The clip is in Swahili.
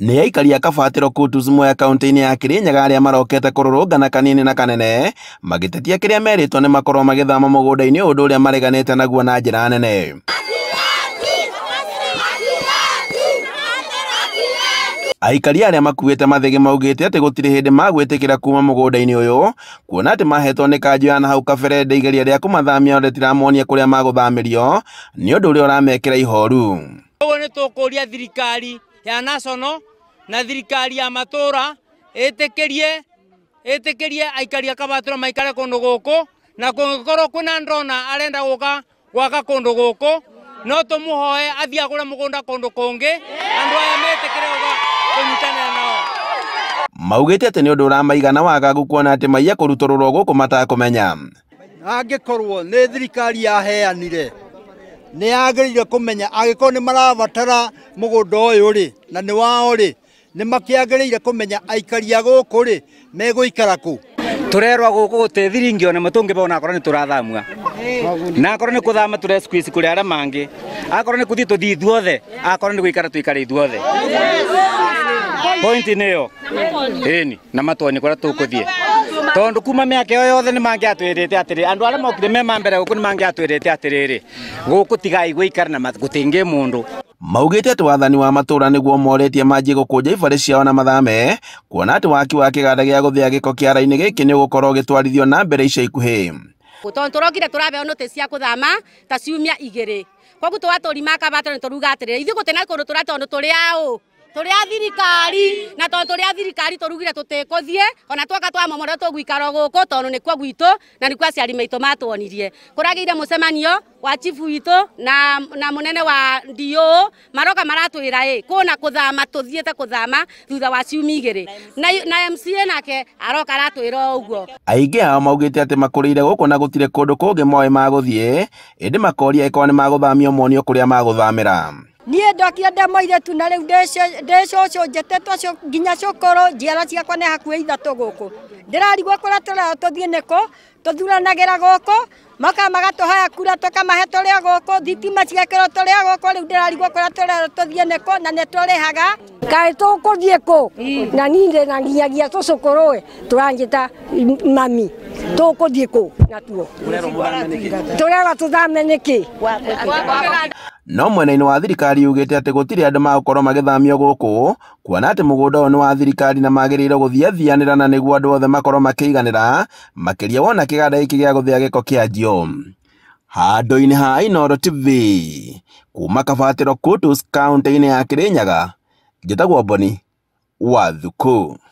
nä aikari a kabatä ro kå tuzmoya kauntä-inä ya kä rä nyaga arä a marokete kå rå kanini na kanene magä tetia kä rä a merä two nä makorwo magä thama må gå nda-inä å ndå å rä a mareganä te naguo na njä ra nene aikari arĩa makuĩte mathĩgĩ maugĩte atĩ gũtirĩ hĩndĩ magwĩtĩkĩra kuuma mũgũnda-inĩ ũyũ kuona atĩ mahetwo nĩ kanjũ ya na hau kabere ndeigeria rĩa kũmathamia rĩtiramonia kũrĩa magũthamĩrio nĩ ũndũ ũrĩa ũramekĩra ihoru ũguo nĩ tũkũria thirikari ya national na thirikari ya matura itikirie itikirie aikari akabatira maikare kundu guku na kungikorwo kwina ndona arenda guka gwaka kundu guku no tumuhoe athii agure mugunda kundu kungi andu aya metikire uga kunyitanira nao maugite ati ni undu uramaigana wagagu kuona ati maiya kurutururwo guku matakumenya angikorwo ni thirikari yaheanire nä yagä kumenya angä ni marabatara må gå nda å yå na nä wao rä nä makä ire kumenya aikaria gå kå rä megå ikara kå tå rerwa gå kå gå tä ngä bona akorwo nä tå rathamua na akorwo nä kå thama tå kuri ara kå rä arä a mangä akorwo nä kå thiä tå thiä ithuothe akorwo nä gå ikara tå ithuothe pointi nä yo ĩni na matoni kå rä a tå kå thiä tondå kuma ä yo yothe ni mangiatwirite atiriri andu aria mokire me mambere atä rä rä gå kå tigai guikara na gutingi mundu maugite ati wathani wa matura niguo moretie manji gukunja ibari ciao na mathame kuona ati waki wa kiganda gia guthia giko kiara-ini giki ni ugukorwo gitwarithio na mbere ica ikuhi tondu turokire turaheo nuti cia kuthama ta ciumia igiri koguo twaturima akabatara ni turuga atiriri ithuĩ gutena kundu turia tondu turia turi a thirikari na to turi a thirikari turugire tutikuthie ona twaka twa mamore tugwikara guku tondu nikuo gwitu na nikuo aciari maitu matwonirie kuragiire mucemanio wa chifu witu na, na munene wa ndio maroka maratwira i kuna kuthama tuthiete kuthama thutha wa ciumia igiri na, na MCA nake aroka aratwira uguo aingi ao maugite ati makurire guku na gutire kundu kungi moe maguthie indi makoria ikorwo ni maguthamio monio kuria maguthamira niä ndokire ndä moiretu na rä u ndä cåcå njetetwo nginya cåkårå njiara ciakwa nä hakuä ithatå gå kå ndä rarigwo kå rä a tå reo tå thiä nä kå tå thuranagä ra gå kå moka magatåhoya kura tå kamahe tå rä a gå kå thitima cigekä rwo tå rä a gå kå rä u ndä rarigwo kå a tå reo tå thiä nä kå na nä tå rä haga kaä tå kå thiä kå hmm. na nindä na nginyagia tå cå kå rå e tå ranjä ta mm, mami no kå natuo tå rerwo tå thame nä kä no mwena-inĩ wa thirikari yugĩte atĩ gũtirĩ andũ magũkorwo magĩthamio gũkũ kuona atĩ mũgũnda ũyũ nĩ wa thirikari na magĩrĩirwo gũthiathianĩra na nĩguo andũ othe makorwo makĩiganĩra makĩria wona kĩganda gĩkĩ gĩa gũthĩa gĩko kĩanjio handũ-inĩ ha inoro tv kuuma kabatĩro kutus kaũntĩ ini ya kĩrĩnyaga njĩtagwo boni wa thukũ